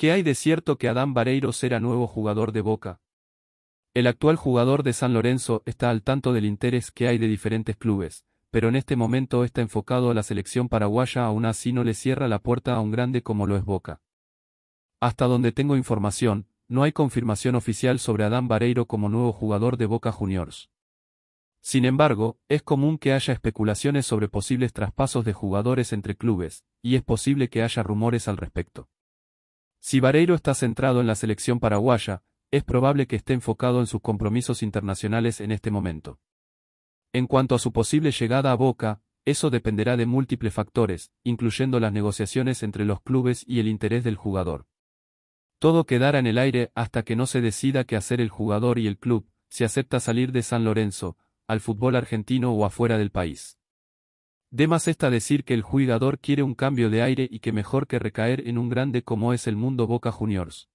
¿Qué hay de cierto que Adán Vareiro será nuevo jugador de Boca? El actual jugador de San Lorenzo está al tanto del interés que hay de diferentes clubes, pero en este momento está enfocado a la selección paraguaya aún así no le cierra la puerta a un grande como lo es Boca. Hasta donde tengo información, no hay confirmación oficial sobre Adán Vareiro como nuevo jugador de Boca Juniors. Sin embargo, es común que haya especulaciones sobre posibles traspasos de jugadores entre clubes, y es posible que haya rumores al respecto. Si Vareiro está centrado en la selección paraguaya, es probable que esté enfocado en sus compromisos internacionales en este momento. En cuanto a su posible llegada a Boca, eso dependerá de múltiples factores, incluyendo las negociaciones entre los clubes y el interés del jugador. Todo quedará en el aire hasta que no se decida qué hacer el jugador y el club, si acepta salir de San Lorenzo, al fútbol argentino o afuera del país. De más está decir que el jugador quiere un cambio de aire y que mejor que recaer en un grande como es el mundo Boca Juniors.